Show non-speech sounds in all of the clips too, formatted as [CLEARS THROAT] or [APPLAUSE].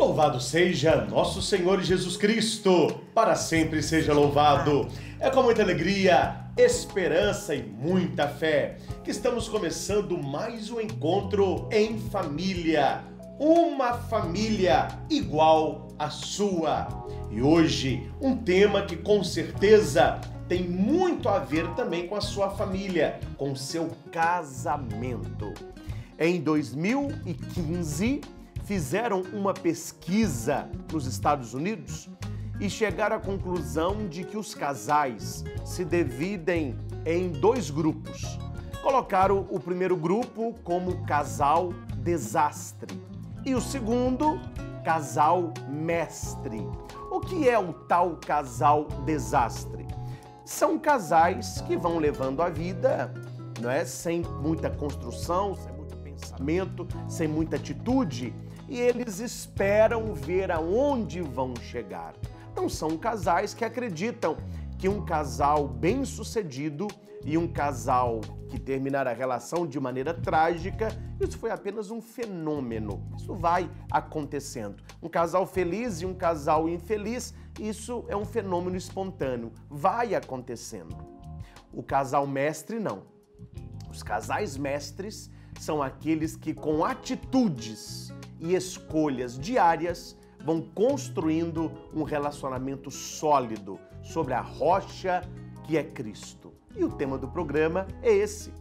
Louvado seja nosso Senhor Jesus Cristo, para sempre seja louvado. É com muita alegria, esperança e muita fé que estamos começando mais um encontro em família, uma família igual à sua. E hoje, um tema que com certeza tem muito a ver também com a sua família, com seu casamento. Em 2015, fizeram uma pesquisa nos Estados Unidos e chegaram à conclusão de que os casais se dividem em dois grupos. Colocaram o primeiro grupo como casal desastre e o segundo, casal mestre. O que é o tal casal desastre? São casais que vão levando a vida, não é, sem muita construção, sem muito pensamento, sem muita atitude, e eles esperam ver aonde vão chegar. Então são casais que acreditam que um casal bem-sucedido e um casal que terminar a relação de maneira trágica, isso foi apenas um fenômeno. Isso vai acontecendo. Um casal feliz e um casal infeliz, isso é um fenômeno espontâneo, vai acontecendo. O casal mestre não. Os casais mestres são aqueles que com atitudes e escolhas diárias vão construindo um relacionamento sólido sobre a rocha que é Cristo. E o tema do programa é esse: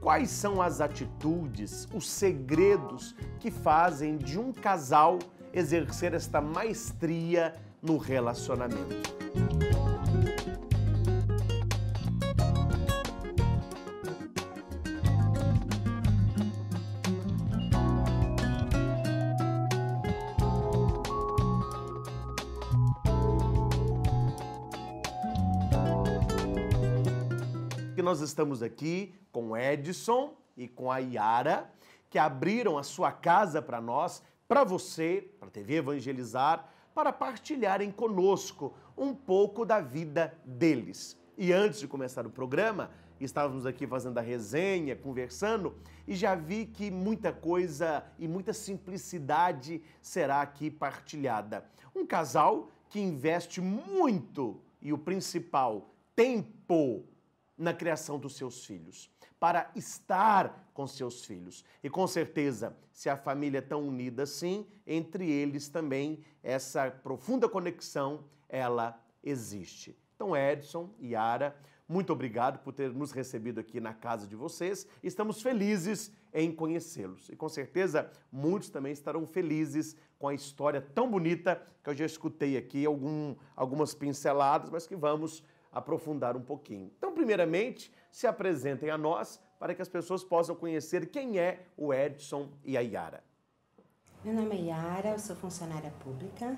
quais são as atitudes, os segredos que fazem de um casal exercer esta maestria no relacionamento? nós estamos aqui com Edson e com a Yara, que abriram a sua casa para nós, para você, para a TV Evangelizar, para partilharem conosco um pouco da vida deles. E antes de começar o programa, estávamos aqui fazendo a resenha, conversando, e já vi que muita coisa e muita simplicidade será aqui partilhada. Um casal que investe muito e o principal, tempo na criação dos seus filhos, para estar com seus filhos. E com certeza, se a família é tão unida assim, entre eles também essa profunda conexão, ela existe. Então, Edson e Ara, muito obrigado por ter nos recebido aqui na casa de vocês. Estamos felizes em conhecê-los. E com certeza muitos também estarão felizes com a história tão bonita que eu já escutei aqui, algum, algumas pinceladas, mas que vamos aprofundar um pouquinho. Então, primeiramente, se apresentem a nós para que as pessoas possam conhecer quem é o Edson e a Yara. Meu nome é Yara, eu sou funcionária pública.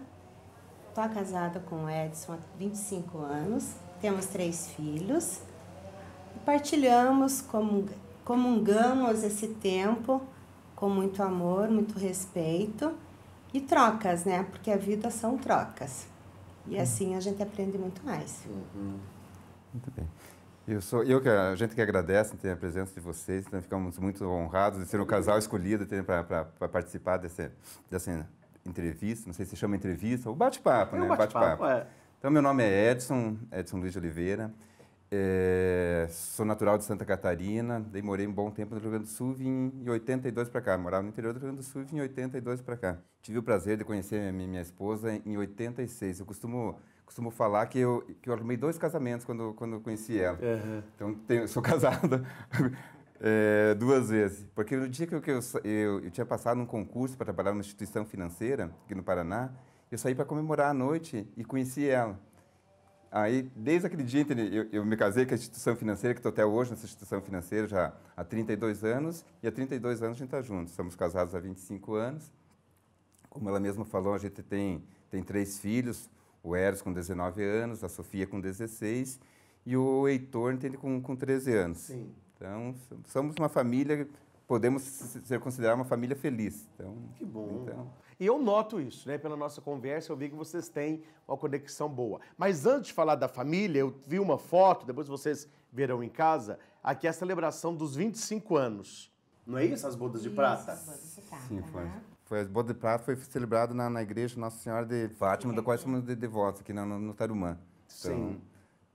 Estou casada com o Edson há 25 anos, temos três filhos. Partilhamos, comungamos esse tempo com muito amor, muito respeito e trocas, né? Porque a vida são trocas. E uhum. assim a gente aprende muito mais. Uhum. Muito bem. Eu sou eu que a gente que agradece ter a presença de vocês, então ficamos muito honrados de ser o casal escolhido para participar desse, dessa entrevista, não sei se chama entrevista ou bate-papo, é né? Bate-papo. Bate é. Então meu nome é Edson, Edson Luiz de Oliveira. É, sou natural de Santa Catarina, demorei um bom tempo no Rio Grande do Sul, vim em 82 para cá. Morava no interior do Rio Grande do Sul, vim em 82 para cá. Tive o prazer de conhecer minha, minha esposa em 86. Eu costumo, costumo falar que eu, que eu arrumei dois casamentos quando, quando eu conheci ela. Uhum. Então, tenho, sou [LAUGHS] casado é, duas vezes. Porque no dia que eu, que eu, eu, eu tinha passado num concurso para trabalhar numa instituição financeira, aqui no Paraná, eu saí para comemorar a noite e conheci ela. Aí, desde aquele dia, eu, eu me casei com a instituição financeira, que estou até hoje nessa instituição financeira já há 32 anos, e há 32 anos a gente está junto. Estamos casados há 25 anos. Como ela mesma falou, a gente tem, tem três filhos, o Eros com 19 anos, a Sofia com 16 e o Heitor com, com 13 anos. Sim. Então, somos uma família, podemos ser considerada uma família feliz. Então, que bom. Então, e eu noto isso, né? Pela nossa conversa, eu vi que vocês têm uma conexão boa. Mas antes de falar da família, eu vi uma foto, depois vocês verão em casa, aqui é a celebração dos 25 anos. Não é isso, as bodas de isso, prata? de prata. Sim, né? foi. Foi, as bodas de prata foi celebrado na, na igreja Nossa Senhora de Fátima, é. da qual somos de devotos aqui no, no, no Tarumã. Então, Sim.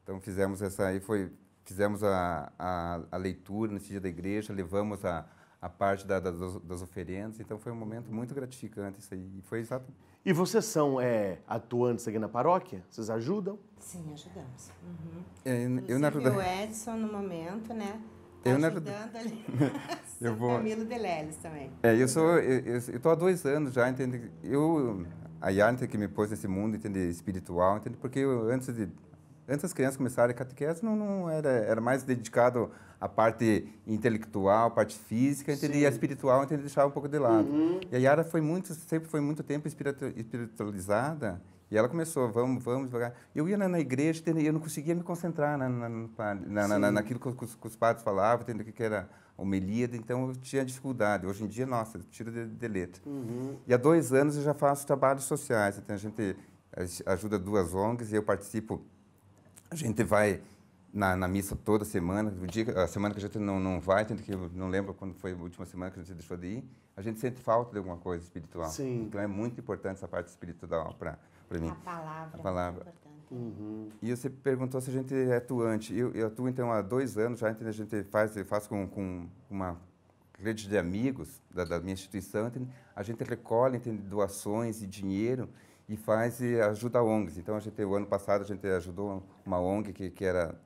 Então fizemos essa aí, foi, fizemos a, a, a leitura nesse dia da igreja, levamos a, a parte da, da, das oferendas. Então foi um momento muito gratificante isso aí. E foi exato. E vocês são é, atuantes aqui na paróquia? Vocês ajudam? Sim, ajudamos. Uhum. Eu, é, eu na verdade... o Edson no momento, né? Tá eu ajudando na... ali. [LAUGHS] eu [LAUGHS] vou. Camilo Deleles também. É, eu sou, eu estou há dois anos já, entende? Eu a Yanta que me pôs nesse mundo, entende? Espiritual, entende? Porque eu, antes de Antes as crianças começarem a catequese, não, não era, era mais dedicado à parte intelectual, à parte física, e a espiritual, então ele deixava um pouco de lado. Uhum. E a Yara foi muito, sempre foi muito tempo espiritualizada, e ela começou, vamos, vamos devagar. Eu ia na, na igreja, eu não conseguia me concentrar na, na, na naquilo que os, que os, padres falavam, entendeu? que, que era homelíada, então eu tinha dificuldade. Hoje em dia, nossa, tiro de, de letra. Uhum. E há dois anos eu já faço trabalhos sociais, então a gente ajuda duas ONGs e eu participo a gente vai na, na missa toda semana. O dia, a semana que a gente não, não vai, tanto que eu não lembro quando foi a última semana que a gente deixou de ir, a gente sente falta de alguma coisa espiritual. Sim. Então é muito importante essa parte espiritual para mim. A palavra. É a palavra. É uhum. E você perguntou se a gente é atuante. Eu, eu atuo, então, há dois anos já. entende a gente faz, faz com, com uma rede de amigos da, da minha instituição. Então a gente recolhe entende, doações e dinheiro e faz e ajuda ONGs. Então a gente o ano passado a gente ajudou uma ONG que, que era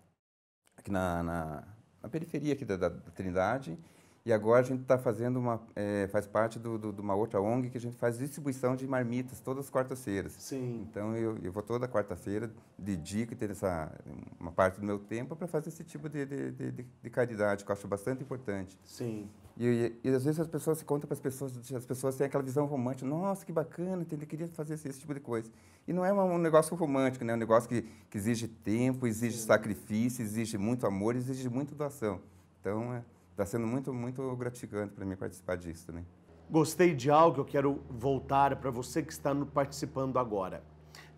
aqui na, na, na periferia aqui da, da Trindade e agora a gente está fazendo uma, é, faz parte do, do, de uma outra ONG que a gente faz distribuição de marmitas todas as quartas-feiras. Sim. Então eu, eu vou toda quarta-feira, dedico ter essa uma parte do meu tempo para fazer esse tipo de, de, de, de, caridade, que eu acho bastante importante. Sim. E, e, e às vezes as pessoas se contam para as pessoas, as pessoas têm aquela visão romântica, nossa, que bacana, entendeu? queria fazer esse, esse, tipo de coisa. E não é um negócio romântico, né? É um negócio que, que exige tempo, exige Sim. sacrifício, exige muito amor, exige muito doação. Então, é, está sendo muito, muito gratificante para mim participar disso também. Gostei de algo, que eu quero voltar para você que está participando agora.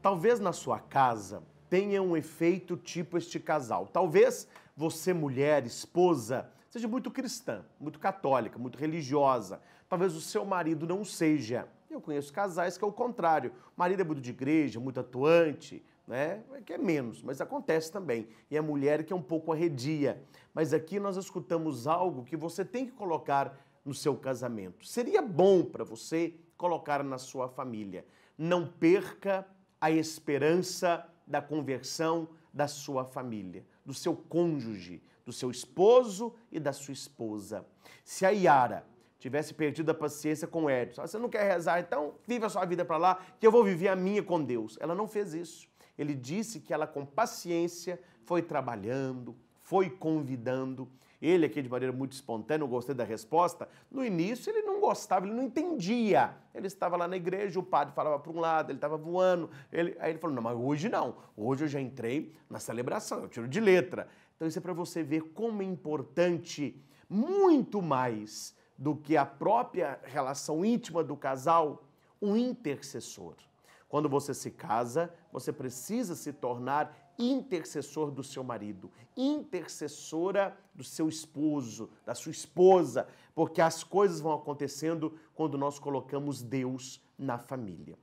Talvez na sua casa tenha um efeito tipo este casal. Talvez você, mulher, esposa, seja muito cristã, muito católica, muito religiosa. Talvez o seu marido não seja. Eu conheço casais que é o contrário. O marido é muito de igreja, muito atuante, né? É que é menos, mas acontece também. E a mulher que é um pouco arredia. Mas aqui nós escutamos algo que você tem que colocar no seu casamento. Seria bom para você colocar na sua família. Não perca a esperança da conversão da sua família, do seu cônjuge, do seu esposo e da sua esposa. Se a Yara tivesse perdido a paciência com o Edson, ah, você não quer rezar, então viva a sua vida para lá, que eu vou viver a minha com Deus. Ela não fez isso ele disse que ela com paciência foi trabalhando, foi convidando. Ele aqui de maneira muito espontânea, eu gostei da resposta. No início ele não gostava, ele não entendia. Ele estava lá na igreja, o padre falava para um lado, ele estava voando. Ele, aí ele falou: "Não, mas hoje não. Hoje eu já entrei na celebração, eu tiro de letra". Então isso é para você ver como é importante muito mais do que a própria relação íntima do casal, o intercessor. Quando você se casa, você precisa se tornar intercessor do seu marido, intercessora do seu esposo, da sua esposa, porque as coisas vão acontecendo quando nós colocamos Deus na família.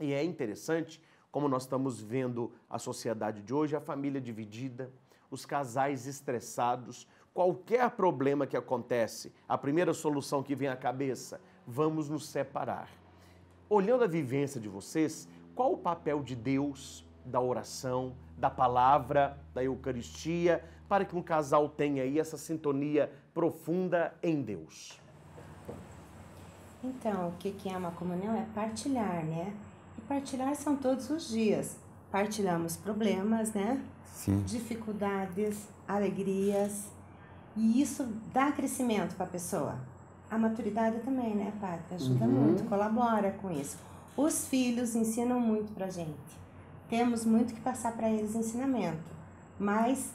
E é interessante como nós estamos vendo a sociedade de hoje, a família dividida, os casais estressados, qualquer problema que acontece, a primeira solução que vem à cabeça, vamos nos separar olhando a vivência de vocês, qual o papel de Deus, da oração, da palavra, da Eucaristia, para que um casal tenha aí essa sintonia profunda em Deus? Então, o que é uma comunhão? É partilhar, né? E partilhar são todos os dias. Partilhamos problemas, né? Sim. Dificuldades, alegrias. E isso dá crescimento para a pessoa. A maturidade também, né, Padre? Ajuda uhum. muito, colabora com isso. Os filhos ensinam muito pra gente. Temos muito que passar para eles ensinamento. Mas,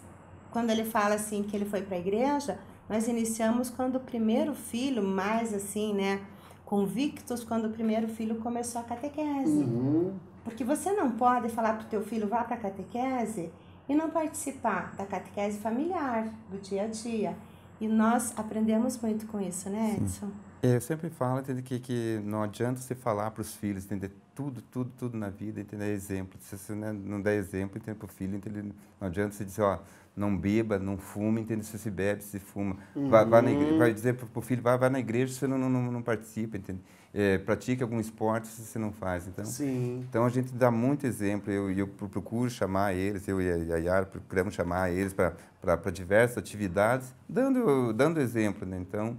quando ele fala assim que ele foi para a igreja, nós iniciamos quando o primeiro filho, mais assim, né, convictos, quando o primeiro filho começou a catequese. Uhum. Porque você não pode falar pro teu filho vá para catequese e não participar da catequese familiar, do dia a dia. E nós aprendemos muito com isso, né, Edson? Sim. É, eu sempre falo entende, que, que não adianta você falar para os filhos, entender tudo, tudo, tudo na vida, entender exemplo. Se você né, não der exemplo para o filho, entende, não adianta você dizer, ó, não beba, não fume, entende? Se você bebe, se fuma. Uhum. Vai, vai, igreja, vai dizer para o filho, vai, vai na igreja, você não, não, não, não participa, entende? é, pratique algum esporte se você não faz. Então, Sim. então a gente dá muito exemplo. Eu, eu procuro chamar eles, eu e a Yara procuramos chamar eles para diversas atividades, dando, dando exemplo. Né? Então,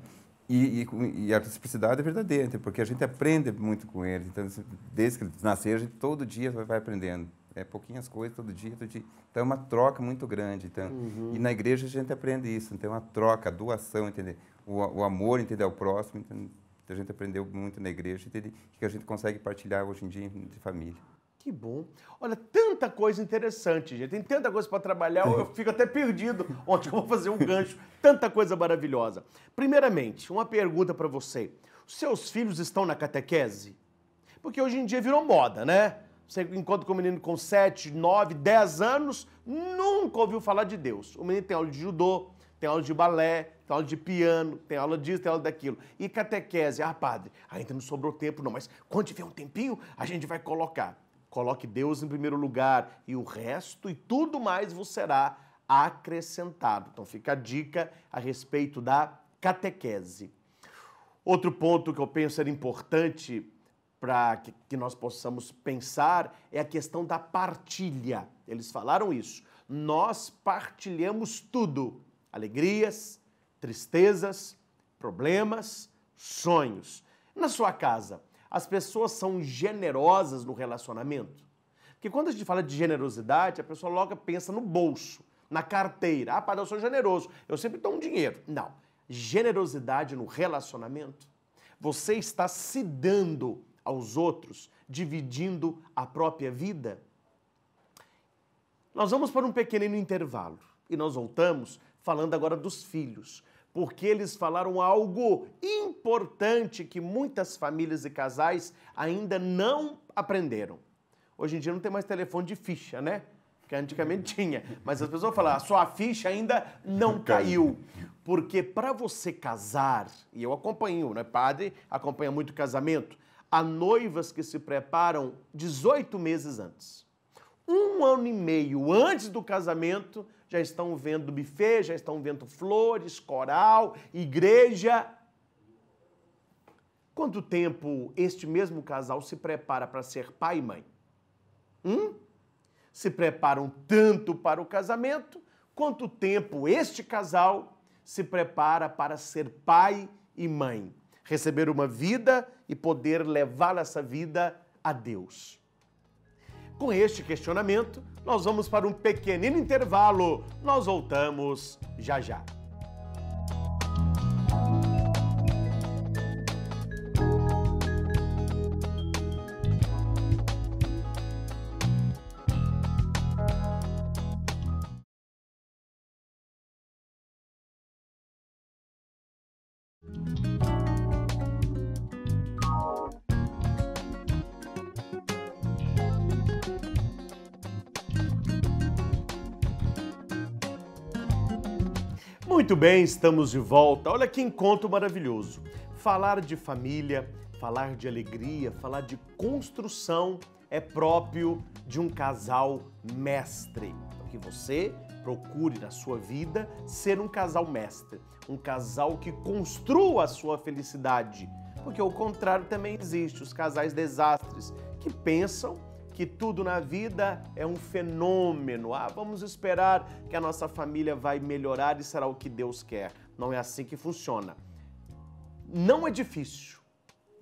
e, e, e, a reciprocidade é verdadeira, porque a gente aprende muito com eles. Então, desde que eles nasceram, a gente todo dia vai aprendendo. É pouquinhas coisas todo dia, todo dia. Então, é uma troca muito grande. Então, uhum. E na igreja a gente aprende isso. Então, é uma troca, a doação, entendeu? O, o amor, entendeu? Ao próximo, entendeu? a gente aprendeu muito na igreja e que a gente consegue partilhar hoje em dia de família. Que bom. Olha, tanta coisa interessante, gente. Tem tanta coisa para trabalhar, eu [LAUGHS] fico até perdido onde eu vou fazer um gancho. Tanta coisa maravilhosa. Primeiramente, uma pergunta para você. Seus filhos estão na catequese? Porque hoje em dia virou moda, né? Você encontra com um menino com 7, 9, 10 anos, nunca ouviu falar de Deus. O menino tem aula de judô, tem aula de balé, tem aula de piano, tem aula disso, tem aula daquilo. E catequese, ah, padre, ainda não sobrou tempo, não, mas quando tiver um tempinho, a gente vai colocar. Coloque Deus em primeiro lugar e o resto e tudo mais vos será acrescentado. Então fica a dica a respeito da catequese. Outro ponto que eu penso era importante para que, nós possamos pensar é a questão da partilha. Eles falaram isso. Nós partilhamos tudo alegrias, tristezas, problemas, sonhos. Na sua casa, as pessoas são generosas no relacionamento? Porque quando a gente fala de generosidade, a pessoa logo pensa no bolso, na carteira. Ah, padre, eu sou generoso, eu sempre dou um dinheiro. Não. Generosidade no relacionamento. Você está se dando aos outros, dividindo a própria vida? Nós vamos para um pequenino intervalo e nós voltamos falando agora dos filhos, porque eles falaram algo importante que muitas famílias e casais ainda não aprenderam. Hoje em dia não tem mais telefone de ficha, né? Que antigamente [LAUGHS] tinha. Mas as pessoas falam, a ah, sua ficha ainda não caiu. Porque para você casar, e eu acompanho, né? Padre acompanha muito casamento. Há noivas que se preparam 18 meses antes. Um ano e meio antes do casamento, já estão vendo buffet, já estão vendo flores, coral, igreja. Quanto tempo este mesmo casal se prepara para ser pai e mãe? Hum? Se preparam tanto para o casamento, quanto tempo este casal se prepara para ser pai e mãe, receber uma vida e poder levar essa vida a Deus. Com este questionamento, nós vamos para um pequenino intervalo. Nós voltamos já já. Muito bem, estamos de volta. Olha que encontro maravilhoso. Falar de família, falar de alegria, falar de construção é próprio de um casal mestre. Então, que você procure na sua vida ser um casal mestre, um casal que construa a sua felicidade. Porque o contrário também existe, os casais desastres que pensam que tudo na vida é um fenômeno. Ah, vamos esperar que a nossa família vai melhorar e será o que Deus quer. Não é assim que funciona. Não é difícil,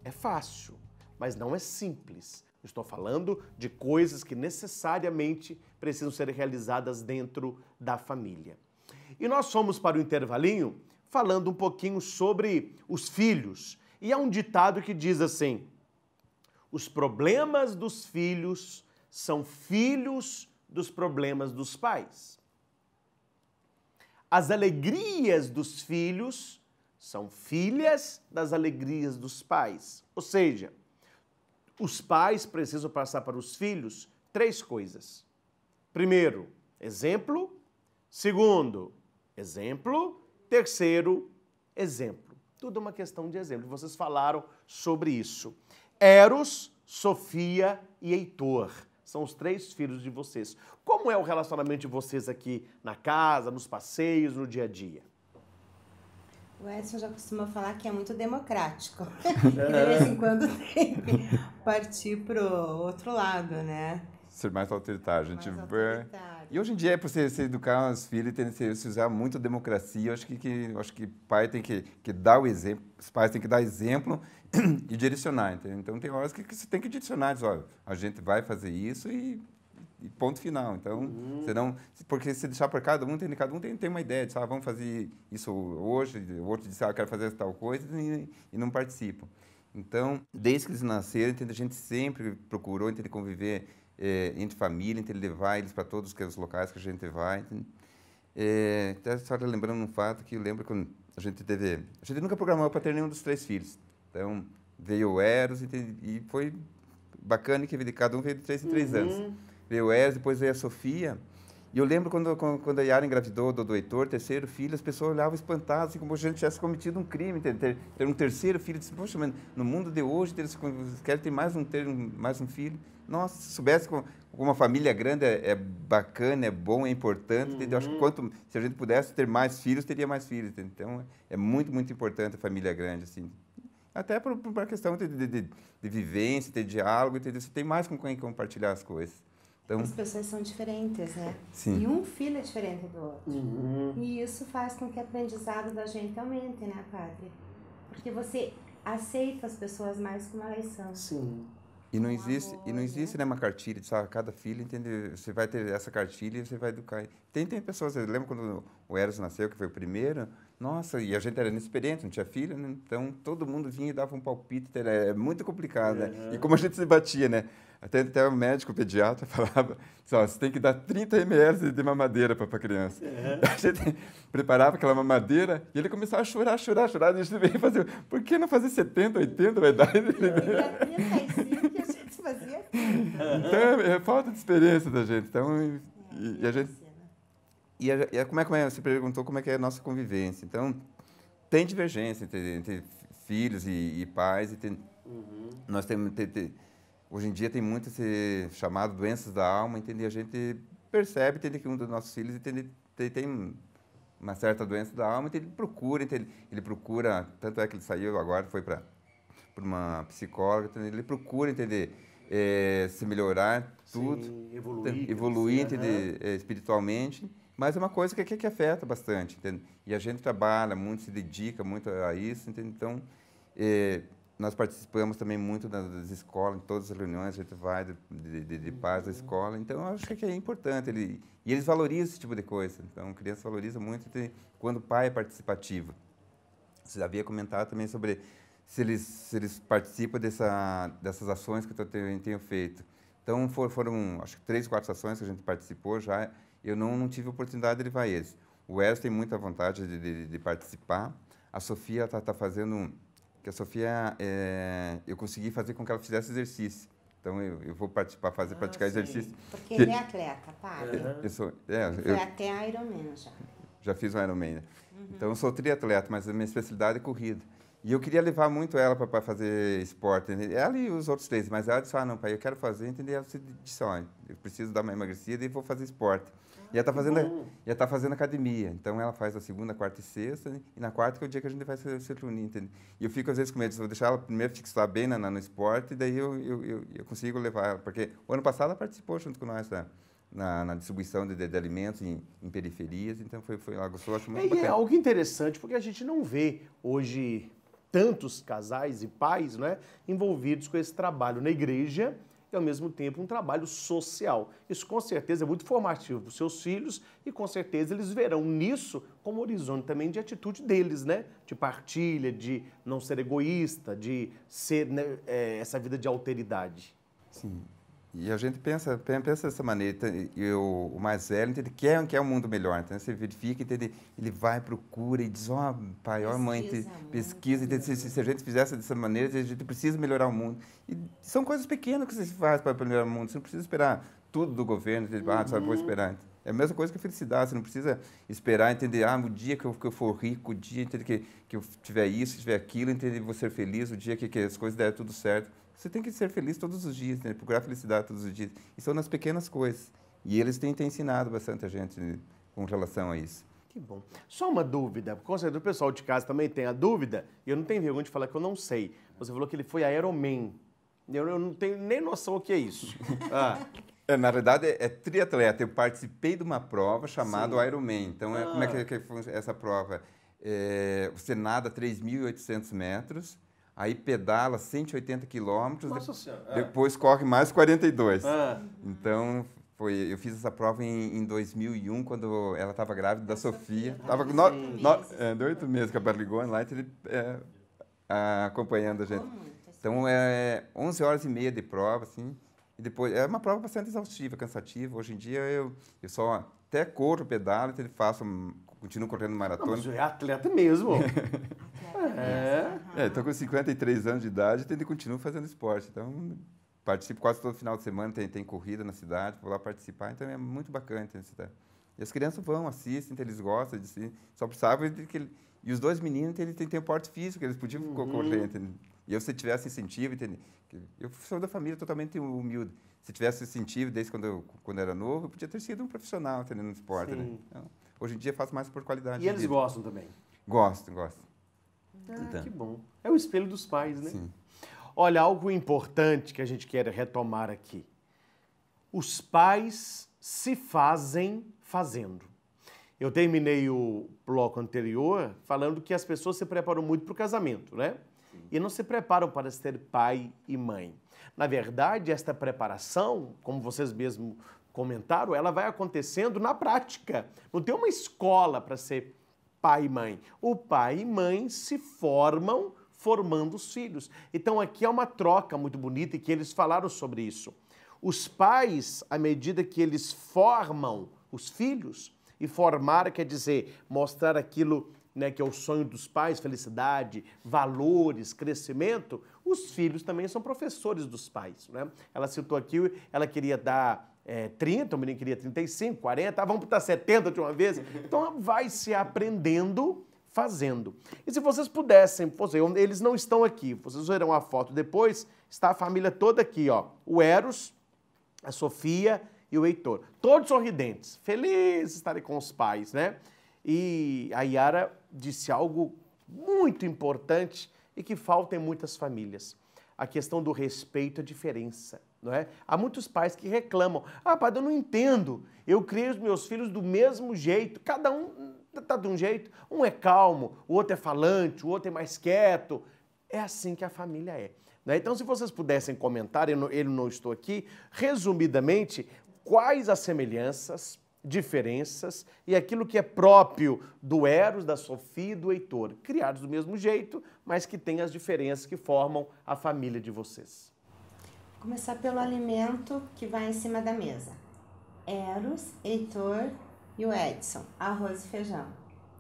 é fácil, mas não é simples. Estou falando de coisas que necessariamente precisam ser realizadas dentro da família. E nós fomos para o intervalinho falando um pouquinho sobre os filhos. E há um ditado que diz assim: os problemas dos filhos são filhos dos problemas dos pais. As alegrias dos filhos são filhas das alegrias dos pais. Ou seja, os pais precisam passar para os filhos três coisas. Primeiro, exemplo. Segundo, exemplo. Terceiro, exemplo. Tudo uma questão de exemplo. Vocês falaram sobre isso. Eros, Sofia e Heitor. São os três filhos de vocês. Como é o relacionamento de vocês aqui na casa, nos passeios, no dia a dia? O Edson já costuma falar que é muito democrático. É. [LAUGHS] De vez em quando tem que partir pro outro lado, né? ser mais autoritário. A gente mais autoritário. E hoje em dia, é para você, educar os filhos, tem que se usar muito a democracia. Eu acho que, que acho que pai tem que, que dar o exemplo, os pais têm que dar exemplo [CLEARS THROAT] e direcionar. Entendeu? Então, tem horas que, que você tem que direcionar. Diz, olha, a gente vai fazer isso e, e ponto final. Então, uhum. você não, porque se deixar para cada um, tem, cada um tem, tem uma ideia. Diz, ah, vamos fazer isso hoje. O outro diz, ah, quero fazer tal coisa e, e não participam. Então, desde que eles nasceram, a gente sempre procurou entender conviver é, entre família, entre levar eles para todos é os locais que a gente vai. É, até só lembrando um fato que eu lembro quando a gente teve. A gente nunca programou para ter nenhum dos três filhos. Então veio o Eros e foi bacana que cada um veio de três em três uhum. anos. Veio o Eros, depois veio a Sofia. E eu lembro quando, quando a Yara engravidou do, do Heitor, terceiro filho, as pessoas olhavam espantadas, assim, como se a gente tivesse cometido um crime. Ter, ter, ter um terceiro filho, disse, poxa, mas no mundo de hoje, ter, querem ter mais um, ter um, mais um filho. Nossa, se soubesse que uma família grande é, é, bacana, é bom, é importante, uhum. Eu acho que uhum. quanto, se a gente pudesse ter mais filhos, teria mais filhos. Entendeu? Então, é muito, muito importante a família grande, assim. Até para a questão de, de, de, de, vivência, ter diálogo, entendeu? Você tem mais com quem compartilhar as coisas. Então, As pessoas são diferentes, né? Sim. E um filho é diferente do outro. Uhum. E isso faz com que o aprendizado da gente aumente, né, Padre? Porque você aceita as pessoas mais como elas são. Sim. E não existe, amor, e não existe né? né? uma cartilha, sabe? Cada filho, entende? Você vai ter essa cartilha e você vai educar. Tem, tem pessoas, lembra quando o Eros nasceu, que foi o primeiro? Nossa, e a gente era inexperiente, não tinha filho, né? Então todo mundo vinha e dava um palpite, era é muito complicado, né? uhum. né? E como a gente se batia, né? Até, até o médico o pediatra [LAUGHS] falava, só, você tem que dar 30 ml de mamadeira para a criança. É. [LAUGHS] A gente preparava aquela mamadeira e ele começava a chorar, chorar, chorar. E a gente veio fazer, por que não fazer 70, 80 vai dar É. a gente fazia Então, é, é, falta de experiência da gente. Então, e, é, e, a gente... E, a, e a, como é que é, você perguntou como é que é a nossa convivência. Então, tem divergência entre, entre filhos e, e pais. E tem, uhum. Nós temos... Tem, tem, Hoje em dia tem muito esse chamado doenças da alma, entende? A gente percebe, entende que um dos nossos filhos entende, tem uma certa doença da alma, entende? ele procura, entende? Ele procura, tanto é que ele saiu agora, foi para uma psicóloga, entende? ele procura entender é, eh, se melhorar, tudo, Sim, evoluir, evoluir entende? É, espiritualmente, mas é uma coisa que, que, que afeta bastante, entende? E a gente trabalha muito, se dedica muito a isso, entende? Então, é, nós participamos também muito das escolas, em todas as reuniões, a gente vai de, de, de paz da uhum. escola. Então, eu acho que é importante. Ele, e eles valorizam esse tipo de coisa. Então, a criança valoriza muito quando o pai é participativo. Você havia comentado também sobre se eles, se eles participam dessa, dessas ações que eu tenho, tenho feito. Então, for, foram, acho que, três, quatro ações que a gente participou já. Eu não, não tive oportunidade de levar eles. O Wes tem muita vontade de, de, de participar. A Sofia está tá fazendo... Um, que a Sofia, é, eu consegui fazer com que ela fizesse exercício. Então eu, eu vou participar, fazer, ah, praticar sim. exercício. Porque ele é atleta, pai. Uhum. Eu sou, é, Foi até Ironman já. Já fiz um Ironman. Né? Uhum. Então eu sou triatleta, mas a minha especialidade é corrida. E eu queria levar muito ela para fazer esporte. Ela e os outros três, mas ela disse: ah, não, pai, eu quero fazer, entendeu? Ela disse: olha, eu preciso dar uma emagrecida e vou fazer esporte. E ela tá fazendo, ela tá fazendo academia. Então ela faz a segunda, quarta e sexta, né? e na quarta que é o dia que a gente vai se, se reunir, entende? E eu fico às vezes com medo, vou deixar ela primeiro fixar bem na, na, no esporte, e daí eu, eu, eu, eu, consigo levar ela. Porque o ano passado ela participou junto com nós, né? Na, na, distribuição de, de, de alimentos em, em, periferias, então foi, foi que eu acho muito é, é bacana. É algo interessante, porque a gente não vê hoje tantos casais e pais né, envolvidos com esse trabalho na igreja ao mesmo tempo, um trabalho social. Isso, com certeza, é muito formativo para os seus filhos e, com certeza, eles verão nisso como horizonte também de atitude deles, né? De partilha, de não ser egoísta, de ser né, é, essa vida de alteridade. Sim, e a gente pensa, pensa dessa maneira. Então, e o, mais velho entende, quer, quer um mundo melhor. entende você verifica, entende? ele vai, procura e diz: Ó, oh, pai, ó, oh, mãe, pesquisa. Né? pesquisa entende? Se, se, a gente fizesse dessa maneira, a gente precisa melhorar o mundo. E são coisas pequenas que você faz para melhorar o mundo. Você não precisa esperar tudo do governo, entende? Ah, sabe, vou uhum. esperar. É a mesma coisa que a felicidade. Você não precisa esperar, entender, ah, o dia que eu, que eu for rico, o dia entende, que, que eu tiver isso, tiver aquilo, entende? vou ser feliz, o dia que, que as coisas der tudo certo você tem que ser feliz todos os dias, né? procurar felicidade todos os dias. E são nas pequenas coisas. E eles têm, têm ensinado bastante a gente né, com relação a isso. Que bom. Só uma dúvida, com certeza o pessoal de casa também tem a dúvida, e eu não tenho vergonha de falar que eu não sei. Você falou que ele foi Aeroman. Eu, eu não tenho nem noção o que é isso. [LAUGHS] Ah. É, na verdade, é, é, triatleta. Eu participei de uma prova chamada Sim. Ironman. Então, ah. é, como é que, ah. que, foi essa prova? É, você nada 3.800 metros, aí pedala 180 quilômetros, é. depois é. corre mais 42. É. Então, foi, eu fiz essa prova em, em 2001, quando ela estava grávida da Sofia. Estava com no, é, de oito meses que a Barligou lá, ele é, acompanhando a gente. Assim. Então, é 11 horas e meia de prova, assim. E depois, é uma prova bastante exaustiva, cansativa. Hoje em dia, eu, eu só até corro, pedalo, então faço, continuo correndo maratona. Não, mas é atleta mesmo. [LAUGHS] É. é, com 53 anos de idade e continuo fazendo esporte. Então, participo quase todo final de semana, tem, tem corrida na cidade, vou lá participar, então é muito bacana ter cidade. E as crianças vão, assistem, eles gostam de si, só precisava de que ele, e os dois meninos eles têm, tem um porte físico, eles podiam uhum. correr, E eu se tivesse incentivo, Eu sou da família totalmente humilde. Se tivesse incentivo desde quando eu, quando era novo, eu podia ter sido um profissional entendeu, no esporte, né? então, hoje em dia faço mais por qualidade. E eles vida. gostam também? Gostam, gostam. Ah, que bom. É o espelho dos pais, né? Sim. Olha, algo importante que a gente quer retomar aqui. Os pais se fazem fazendo. Eu terminei o bloco anterior falando que as pessoas se preparam muito para o casamento, né? E não se preparam para ser pai e mãe. Na verdade, esta preparação, como vocês mesmos comentaram, ela vai acontecendo na prática. Não tem uma escola para ser pai e mãe. O pai e mãe se formam formando os filhos. Então aqui é uma troca muito bonita e que eles falaram sobre isso. Os pais, à medida que eles formam os filhos, e formar quer dizer mostrar aquilo né, que é o sonho dos pais, felicidade, valores, crescimento, os filhos também são professores dos pais. Né? Ela citou aqui, ela queria dar é, 30, o menino queria 35, 40, ah, vamos botar 70 de uma vez. Então vai se aprendendo fazendo. E se vocês pudessem, eles não estão aqui, vocês verão a foto depois, está a família toda aqui, ó. O Eros, a Sofia e o Heitor. Todos sorridentes, felizes estarem com os pais, né? E a Yara disse algo muito importante e que falta em muitas famílias. A questão do respeito à diferença não é? Há muitos pais que reclamam: "Ah, pai, eu não entendo. Eu criei os meus filhos do mesmo jeito, cada um está de um jeito, um é calmo, o outro é falante, o outro é mais quieto". É assim que a família é, é. Então, se vocês pudessem comentar, eu não, eu não estou aqui, resumidamente, quais as semelhanças, diferenças e aquilo que é próprio do Eros, da Sofia e do Heitor, criados do mesmo jeito, mas que têm as diferenças que formam a família de vocês. Começar pelo alimento que vai em cima da mesa. Eros, Heitor e o Edson, arroz e feijão.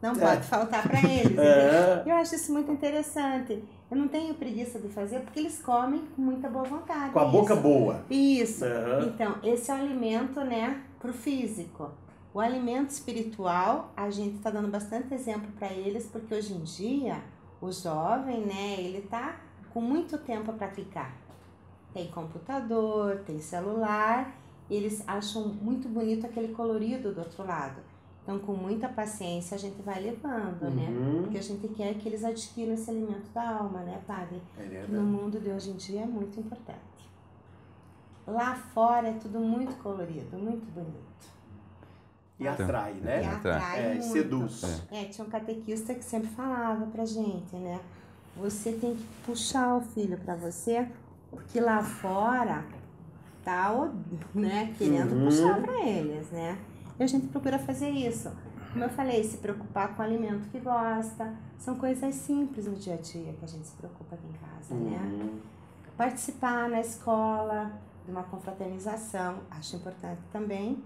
Não é. pode faltar para [LAUGHS] eles. É. Eu acho isso muito interessante. Eu não tenho preguiça de fazer porque eles comem com muita boa vontade. Com a isso. boca boa. Isso. Então, esse é o alimento, né, pro físico. O alimento espiritual, a gente está dando bastante exemplo para eles, porque hoje em dia o jovem, né, ele tá com muito tempo para ficar tem computador, tem celular, e eles acham muito bonito aquele colorido do outro lado. Então, com muita paciência, a gente vai levando, né? uhum. né? Porque a gente quer que eles adquiram esse alimento da alma, né, Padre? É que no mundo de hoje em dia é muito importante. Lá fora é tudo muito colorido, muito bonito. E atrai, né? E atrai é, muito. seduz. É. é, tinha um catequista que sempre falava pra gente, né? Você tem que puxar o filho para você porque lá fora tá, né, querendo uhum. puxar para eles, né? E a gente procura fazer isso. Como eu falei, se preocupar com o alimento que gosta. São coisas simples no dia a dia que a gente se preocupa aqui em casa, né? uhum. né? Participar na escola de uma confraternização, acho importante também.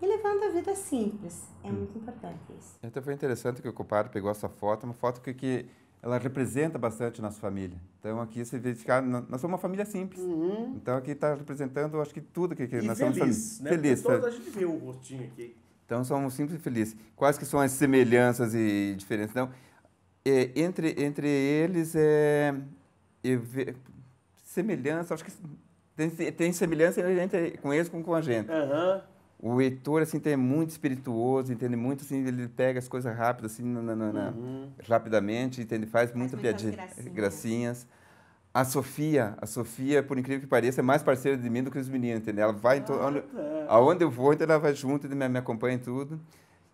E levando a vida simples, é hum. muito importante isso. Até foi interessante que o Copado pegou essa foto, uma foto que, que ela representa bastante a nossa família. Então aqui se verificar, nós somos uma família simples. Uhum. Então aqui está representando, acho que tudo que, que e nós feliz, somos né? feliz, Porque a gente vê o rostinho aqui. Então somos simples e felizes. Quais que são as semelhanças e diferenças? Então, é, entre entre eles é, é semelhança, acho que tem, tem semelhança entre, com eles como com a gente. Uhum. O Heitor, assim, é muito espirituoso, entende muito, assim, ele pega as coisas rápido, assim, na, na, na, uhum. rapidamente, entende? Faz, Faz muita piadinha, gracinhas. gracinhas. A Sofia, a Sofia, por incrível que pareça, é mais parceira de mim do que os meninos, entendeu? Ela vai, então, tá. aonde eu vou, então ela vai junto, me, me acompanha em tudo.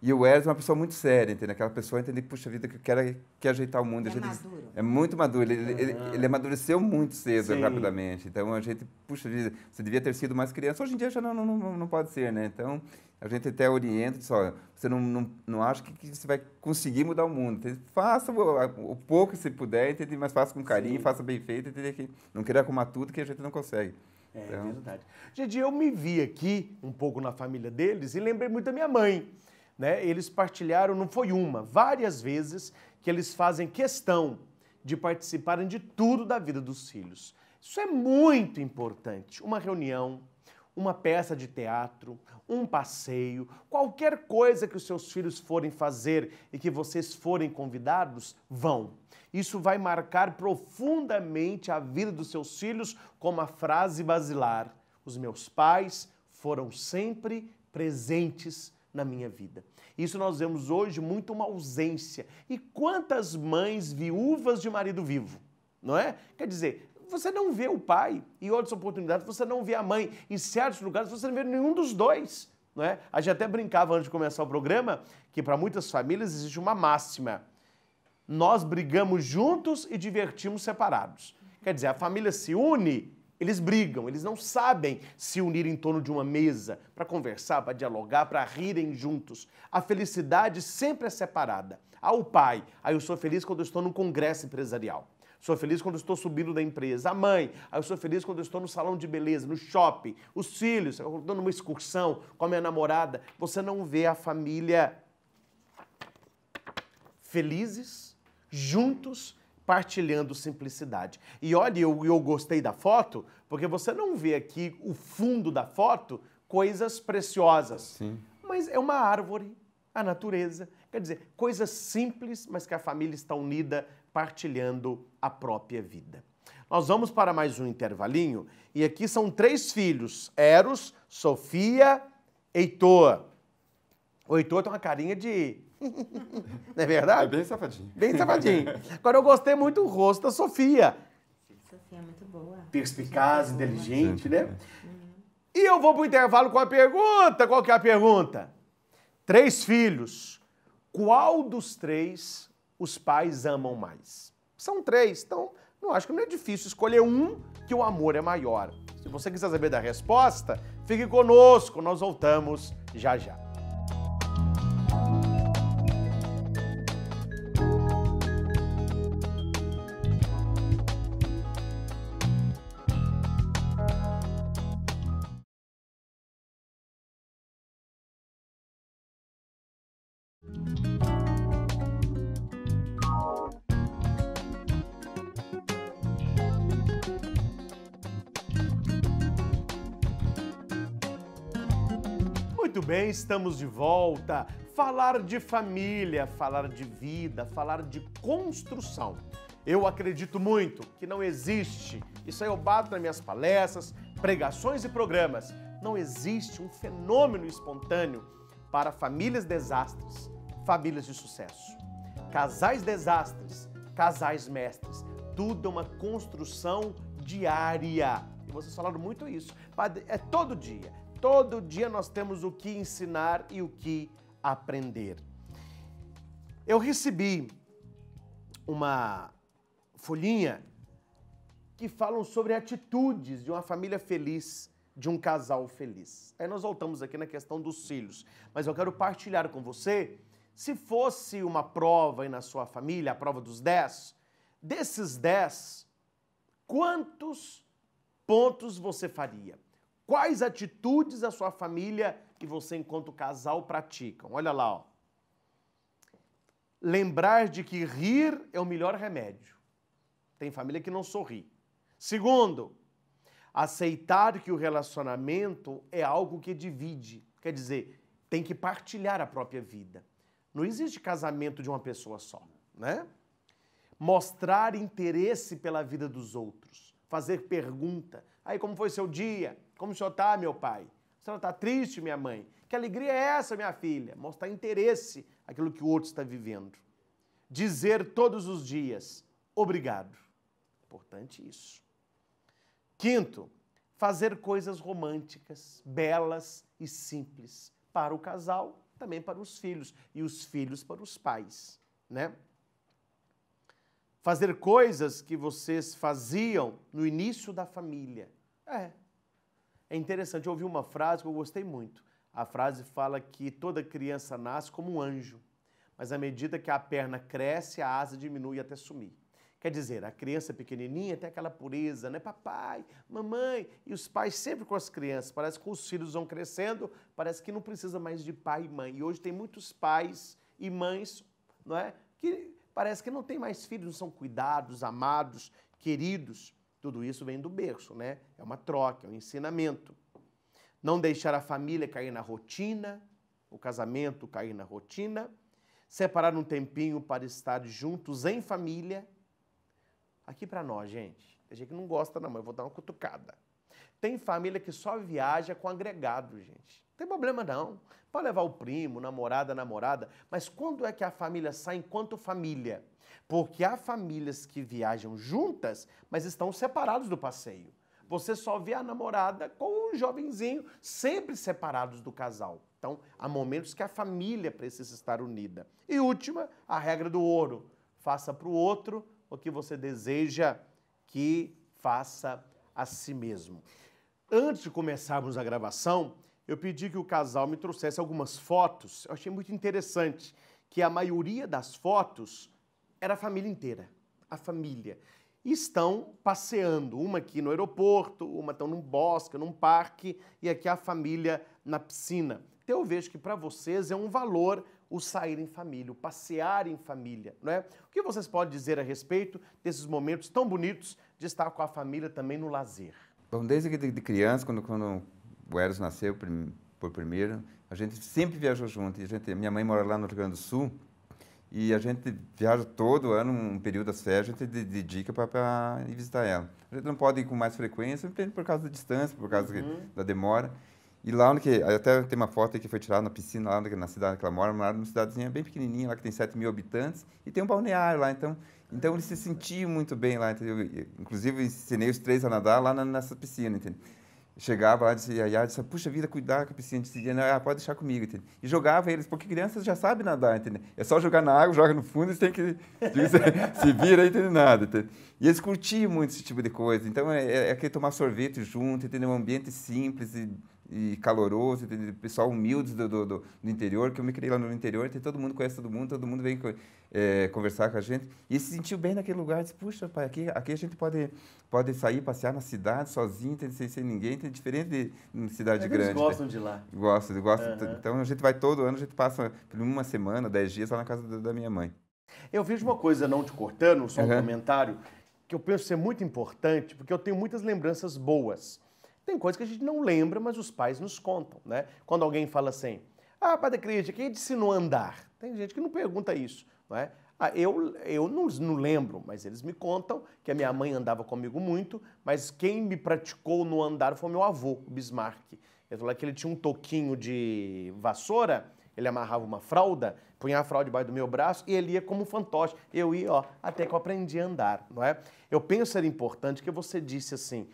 E o Eros é uma pessoa muito séria, entendeu? Aquela pessoa entende, puxa vida, que quer, quer ajeitar o mundo. É gente, maduro. É muito maduro. Ele, uhum. ele, ele ah. amadureceu muito cedo, Sim. rapidamente. Então, a gente, puxa vida, você devia ter sido mais criança. Hoje em dia já não, não, não pode ser, né? Então, a gente até orienta, só você não, não, não acha que, que você vai conseguir mudar o mundo. Entende? Faça o, o, pouco que você puder, entende? mas faça com carinho, Sim. faça bem feito. Entende? Que não queira arrumar tudo que a gente não consegue. É, então, é verdade. Gente, eu me vi aqui um pouco na família deles e lembrei muito da minha mãe né, eles partilharam, não foi uma, várias vezes que eles fazem questão de participarem de tudo da vida dos filhos. Isso é muito importante. Uma reunião, uma peça de teatro, um passeio, qualquer coisa que os seus filhos forem fazer e que vocês forem convidados, vão. Isso vai marcar profundamente a vida dos seus filhos, como a frase basilar: Os meus pais foram sempre presentes na minha vida. Isso nós vemos hoje muito uma ausência. E quantas mães viúvas de marido vivo, não é? Quer dizer, você não vê o pai, e outras oportunidades você não vê a mãe. Em certos lugares você não vê nenhum dos dois. Não é? A gente até brincava antes de começar o programa que para muitas famílias existe uma máxima. Nós brigamos juntos e divertimos separados. Quer dizer, a família se une eles brigam, eles não sabem se unir em torno de uma mesa para conversar, para dialogar, para rirem juntos. A felicidade sempre é separada. Ah, o pai, aí ah, eu sou feliz quando estou num congresso empresarial. Sou feliz quando estou subindo da empresa. A mãe, aí ah, eu sou feliz quando estou no salão de beleza, no shopping. Os filhos, eu estou numa excursão com a minha namorada. Você não vê a família felizes, juntos, partilhando simplicidade. E olha, eu, eu gostei da foto, porque você não vê aqui o fundo da foto coisas preciosas. Sim. Mas é uma árvore, a natureza. Quer dizer, coisas simples, mas que a família está unida partilhando a própria vida. Nós vamos para mais um intervalinho e aqui são três filhos: Eros, Sofia, Heitor. O Heitor tem é uma carinha de. [LAUGHS] Não é verdade? É bem safadinho. Bem safadinho. Agora, eu gostei muito do rosto da Sofia. Sofia é muito boa. Perspicaz, é inteligente, boa. né? Uhum. E eu vou pro intervalo com a pergunta. Qual que é a pergunta? Três filhos. Qual dos três os pais amam mais? São três, então não acho que não é difícil escolher um que o amor é maior. Se você quiser saber da resposta, fique conosco, nós voltamos já já. estamos de volta. Falar de família, falar de vida, falar de construção. Eu acredito muito que não existe, isso aí eu bato nas minhas palestras, pregações e programas, não existe um fenômeno espontâneo para famílias desastres, famílias de sucesso. Casais desastres, casais mestres. Tudo é uma construção diária. E vocês falaram muito isso. É todo dia, Todo dia nós temos o que ensinar e o que aprender. Eu recebi uma folhinha que falam sobre atitudes de uma família feliz, de um casal feliz. Aí nós voltamos aqui na questão dos filhos, mas eu quero partilhar com você, se fosse uma prova aí na sua família, a prova dos 10, desses 10, quantos pontos você faria? Quais atitudes a sua família e você, enquanto casal, praticam? Olha lá, ó. Lembrar de que rir é o melhor remédio. Tem família que não sorri. Segundo, aceitar que o relacionamento é algo que divide. Quer dizer, tem que partilhar a própria vida. Não existe casamento de uma pessoa só, né? Mostrar interesse pela vida dos outros, fazer pergunta. Aí, como foi seu dia? Como o senhor está, meu pai? A senhora está triste, minha mãe? Que alegria é essa, minha filha? Mostrar interesse aquilo que o outro está vivendo. Dizer todos os dias, obrigado. Importante isso. Quinto, fazer coisas românticas, belas e simples para o casal, também para os filhos e os filhos para os pais, né? Fazer coisas que vocês faziam no início da família. É, é interessante, eu ouvi uma frase que eu gostei muito. A frase fala que toda criança nasce como um anjo, mas à medida que a perna cresce, a asa diminui até sumir. Quer dizer, a criança pequenininha tem aquela pureza, né? Papai, mamãe, e os pais sempre com as crianças. Parece que os filhos vão crescendo, parece que não precisa mais de pai e mãe. E hoje tem muitos pais e mães, não é? Que parece que não tem mais filhos, não são cuidados, amados, queridos. Tudo isso vem do berço, né? É uma troca, é um ensinamento. Não deixar a família cair na rotina, o casamento cair na rotina, separar um tempinho para estar juntos em família. Aqui para nós, gente, tem gente que não gosta, não, mas eu vou dar uma cutucada. Tem família que só viaja com agregado, gente. Não tem problema não. Pode levar o primo, namorada, namorada, mas quando é que a família sai enquanto família? Porque há famílias que viajam juntas, mas estão separados do passeio. Você só vê a namorada com o jovenzinho, sempre separados do casal. Então, há momentos que a família precisa estar unida. E última, a regra do ouro. Faça para o outro o que você deseja que faça a si mesmo. Antes de começarmos a gravação, eu pedi que o casal me trouxesse algumas fotos. Eu achei muito interessante que a maioria das fotos era a família inteira, a família. estão passeando, uma aqui no aeroporto, uma estão num bosque, num parque, e aqui a família na piscina. Então eu vejo que para vocês é um valor o sair em família, o passear em família, não é? O que vocês podem dizer a respeito desses momentos tão bonitos de estar com a família também no lazer? Bom, desde que de, criança, quando, quando o Eros nasceu prim, por primeiro, a gente sempre viajou junto. E a gente, minha mãe mora lá no Rio Grande do Sul e a gente viaja todo ano, um período das férias, a gente dedica para ir visitar ela. A gente não pode ir com mais frequência por causa da distância, por causa uhum. da demora. E lá onde que, até tem uma foto que foi tirada na piscina, lá onde, na cidade que ela mora, uma cidadezinha bem pequenininha, lá que tem 7 mil habitantes, e tem um balneário lá, então então ele se sentia muito bem lá, entendeu? Inclusive ensinei os três a nadar lá na, nessa piscina, entendeu? Chegava lá, dizia, Yaya, disse, puxa vida, cuidar com a piscina. Dizia, não, ah, pode deixar comigo, entendeu? E jogava eles, porque crianças já sabem nadar, entendeu? É só jogar na água, joga no fundo, e tem que se, [LAUGHS] se vira, entende nada, entendeu? E eles curtiam muito esse tipo de coisa. Então, é, é aquele é tomar sorvete junto, entendeu? Um ambiente simples e e caloroso, pessoal humilde do, do, do, interior, que eu me criei lá no interior, tem todo mundo conhece todo mundo, todo mundo vem é, conversar com a gente. E se sentiu bem naquele lugar, disse, puxa, pai, aqui, aqui a gente pode, pode sair, passear na cidade sozinho, sem, sem ninguém, tem diferente de cidade é grande. Eles né? gostam de lá. Gostam, gostam. Uhum. Então a gente vai todo ano, a gente passa por uma semana, dez dias lá na casa da minha mãe. Eu vejo uma coisa, não te cortando, só um uhum. comentário, que eu penso ser muito importante, porque eu tenho muitas lembranças boas tem coisas que a gente não lembra, mas os pais nos contam, né? Quando alguém fala assim, ah, Padre Cristo, quem disse não andar? Tem gente que não pergunta isso, não é? Ah, eu eu não, não lembro, mas eles me contam que a minha mãe andava comigo muito, mas quem me praticou no andar foi meu avô, o Bismarck. Ele falou que ele tinha um toquinho de vassoura, ele amarrava uma fralda, punha a fralda debaixo do meu braço e ele ia como um fantoche. Eu ia, ó, até que eu aprendi a andar, não é? Eu penso que era importante que você disse assim,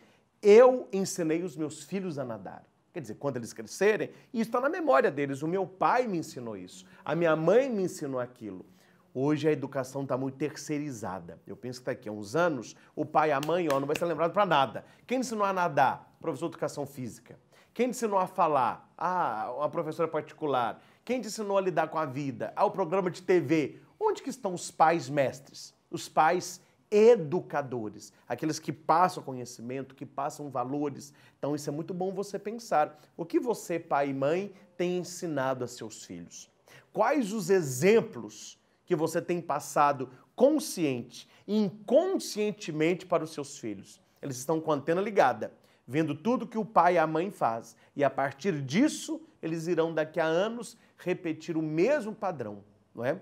eu ensinei os meus filhos a nadar. Quer dizer, quando eles crescerem, isso está na memória deles. O meu pai me ensinou isso, a minha mãe me ensinou aquilo. Hoje a educação está muito terceirizada. Eu penso que daqui a uns anos o pai e a mãe ó, não vai ser lembrado para nada. Quem ensinou a nadar? Professor de educação física. Quem ensinou a falar? Ah, uma professora particular. Quem ensinou a lidar com a vida? Ah, o programa de TV. Onde que estão os pais mestres? Os pais educadores, aqueles que passam conhecimento, que passam valores. Então, isso é muito bom você pensar. O que você, pai e mãe, tem ensinado a seus filhos? Quais os exemplos que você tem passado consciente e inconscientemente para os seus filhos? Eles estão com a antena ligada, vendo tudo que o pai e a mãe faz, e a partir disso, eles irão daqui a anos repetir o mesmo padrão, não é?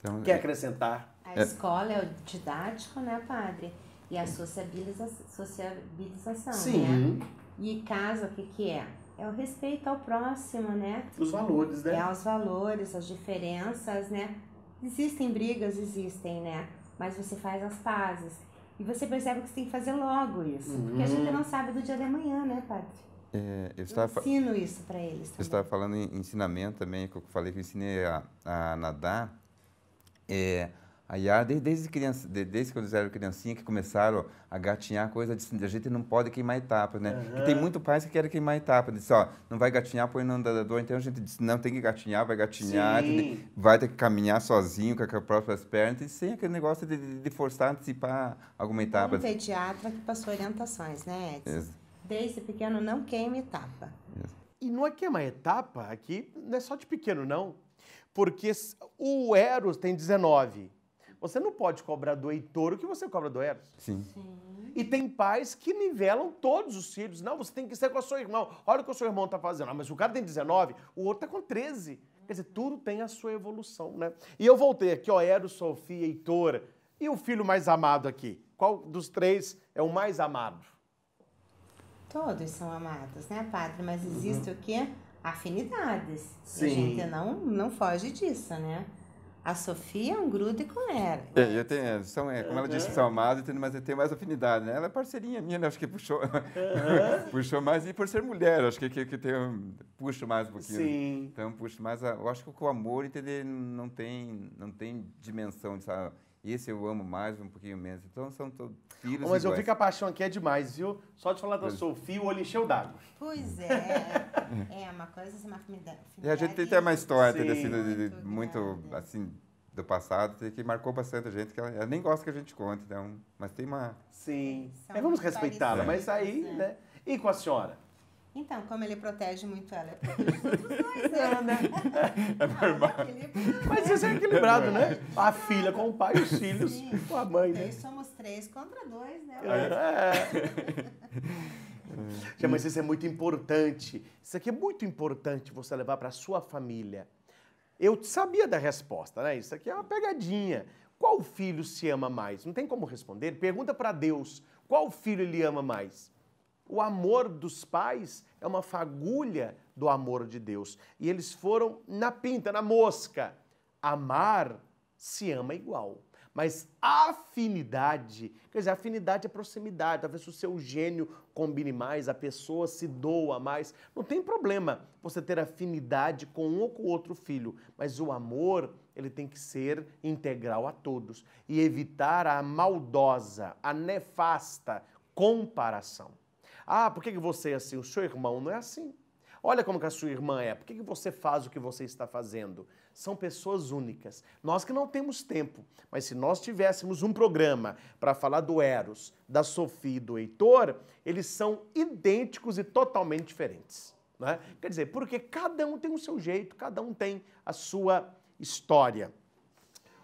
Então, Quer é acrescentar? A é. escola é o didático, né, padre? E a sociabiliza sociabilização, Sim. né? E casa, o que que é? É o respeito ao próximo, né? Os valores, né? É aos valores, as diferenças, né? Existem brigas, existem, né? Mas você faz as pazes. E você percebe que você tem que fazer logo isso. Uhum. Porque a gente uhum. não sabe do dia de amanhã, né, padre? É, eu, estava, eu ensino isso para eles. Também. Eu estava falando em ensinamento também, que eu falei que eu ensinei a, a nadar. É, a Yara, desde, desde, criança, desde que eles eram criancinha, que começaram a gatinhar coisa a gente não pode queimar etapa, né? Uhum. Porque tem muito pais que querem queimar etapa. Diz, ó, não vai gatinhar, põe no andador. Então a gente disse, não, tem que gatinhar, vai gatinhar, tem, vai ter que caminhar sozinho com as próprias pernas, e sem aquele negócio de, de, forçar, antecipar alguma etapa. Um pediatra que passou orientações, né, Edson? Isso. Desde pequeno, não queime etapa. Isso. E não é queimar etapa aqui, não é só de pequeno, não. Porque o Eros tem 19 você não pode cobrar do Heitor o que você cobra do Eros. Sim. Sim. E tem pais que nivelam todos os filhos. Não, você tem que ser com o seu irmão. Olha o que o seu irmão está fazendo. Ah, mas o cara tem 19, o outro está com 13. Quer dizer, tudo tem a sua evolução, né? E eu voltei aqui, ó, Eros, Sofia, Heitor. E o filho mais amado aqui? Qual dos três é o mais amado? Todos são amados, né, padre? Mas uhum. existe uhum. o quê? Afinidades. Sim. a gente não, não foge disso, né? A Sofia é um grude com ela. É, eu tenho, é, são, é, como uhum. ela disse, são amadas, mas tem mais afinidade, né? Ela é parceirinha minha, né? Acho que puxou, uhum. [LAUGHS] puxou mais, e por ser mulher, acho que, que, que tem, puxo mais um pouquinho. Sim. Então, puxo mais, eu acho que o amor, entender, não tem, não tem dimensão, sabe? E esse eu amo mais, um pouquinho menos. Então são todos filhos. Mas iguais. eu vi que a paixão aqui é demais, viu? Só de falar da Sofia, o olho encheu d'água. Pois é. [LAUGHS] é uma coisa, assim, uma afinidade. E a gente tem até uma história, Sim. assim, muito, muito assim, do passado, que marcou bastante a gente, que ela, ela, nem gosta que a gente conte, então. Mas tem uma. Sim. É, vamos respeitá-la, mas aí, é. né? E com a senhora? Então, como ele protege muito ela, é protege [LAUGHS] os outros dois, né? É, né? é, é Mas isso é equilibrado, né? é né? A filha com o pai, os filhos Sim. com a mãe, né? Nós somos três contra dois, né? É. é. [LAUGHS] Mas isso é muito importante. Isso aqui é muito importante você levar para a sua família. Eu sabia da resposta, né? Isso aqui é uma pegadinha. Qual filho se ama mais? Não tem como responder. Pergunta para Deus. Qual filho ele ama mais? O amor dos pais é uma fagulha do amor de Deus. E eles foram na pinta, na mosca. Amar se ama igual. Mas afinidade, quer dizer, afinidade é proximidade. Talvez o seu gênio combine mais, a pessoa se doa mais. Não tem problema você ter afinidade com um ou com outro filho, mas o amor, ele tem que ser integral a todos e evitar a maldosa, a nefasta comparação. Ah, por que, que você é assim? O seu irmão não é assim. Olha como que a sua irmã é. Por que, que você faz o que você está fazendo? São pessoas únicas. Nós que não temos tempo, mas se nós tivéssemos um programa para falar do Eros, da Sofia e do Heitor, eles são idênticos e totalmente diferentes. Né? Quer dizer, porque cada um tem o seu jeito, cada um tem a sua história.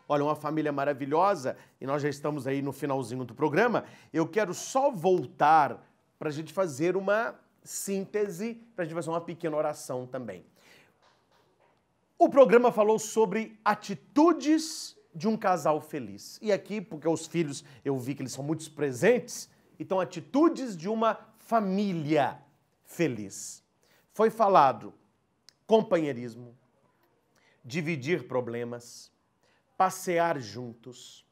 Olha, uma família maravilhosa, e nós já estamos aí no finalzinho do programa. Eu quero só voltar para a gente fazer uma síntese, para a gente fazer uma pequena oração também. O programa falou sobre atitudes de um casal feliz. E aqui, porque os filhos eu vi que eles são muito presentes, então atitudes de uma família feliz. Foi falado companheirismo, dividir problemas, passear juntos,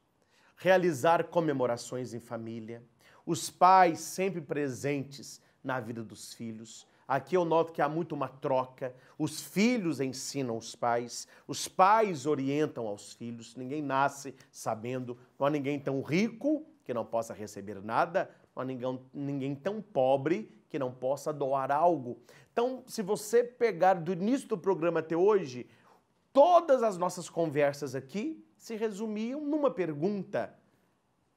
realizar comemorações em família os pais sempre presentes na vida dos filhos. Aqui eu noto que há muito uma troca. Os filhos ensinam os pais, os pais orientam aos filhos. Ninguém nasce sabendo, não há ninguém tão rico que não possa receber nada, não há ninguém, ninguém tão pobre que não possa doar algo. Então, se você pegar do início do programa até hoje, todas as nossas conversas aqui se resumiam numa pergunta: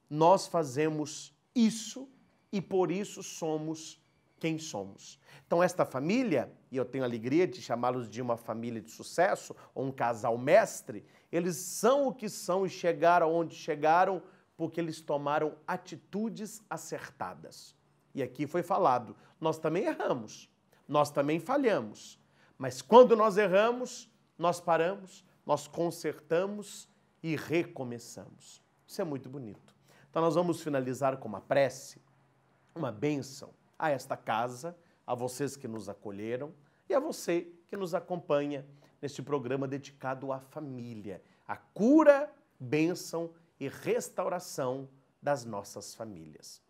nós fazemos isso e por isso somos quem somos. Então, esta família, e eu tenho alegria de chamá-los de uma família de sucesso, ou um casal mestre, eles são o que são e chegaram onde chegaram porque eles tomaram atitudes acertadas. E aqui foi falado: nós também erramos, nós também falhamos, mas quando nós erramos, nós paramos, nós consertamos e recomeçamos. Isso é muito bonito. Então nós vamos finalizar com uma prece, uma bênção a esta casa, a vocês que nos acolheram e a você que nos acompanha neste programa dedicado à família, à cura, bênção e restauração das nossas famílias.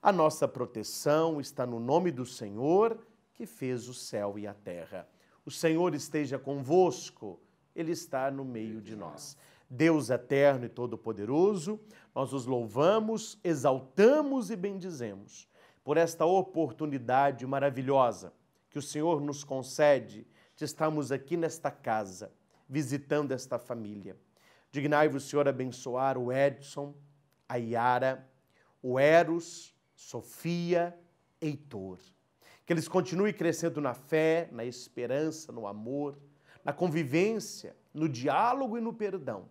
A nossa proteção está no nome do Senhor que fez o céu e a terra. O Senhor esteja convosco, Ele está no meio de nós. Deus eterno e todo-poderoso, nós os louvamos, exaltamos e bendizemos por esta oportunidade maravilhosa que o Senhor nos concede de estarmos aqui nesta casa, visitando esta família. Dignai-vos, Senhor, abençoar o Edson, a Yara, o Eros, Sofia, Heitor. Que eles continuem crescendo na fé, na esperança, no amor, na convivência, no diálogo e no perdão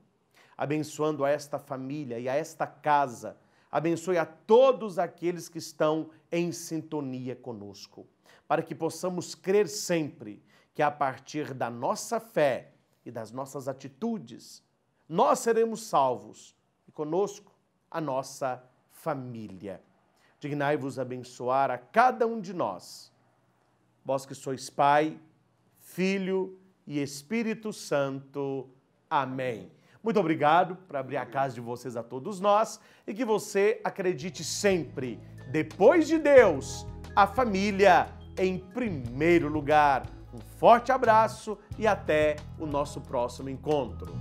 abençoando a esta família e a esta casa. Abençoe a todos aqueles que estão em sintonia conosco, para que possamos crer sempre que a partir da nossa fé e das nossas atitudes, nós seremos salvos e conosco a nossa família. Dignai-vos abençoar a cada um de nós. Vós que sois Pai, Filho e Espírito Santo. Amém. Muito obrigado por abrir a casa de vocês a todos nós e que você acredite sempre, depois de Deus, a família em primeiro lugar. Um forte abraço e até o nosso próximo encontro.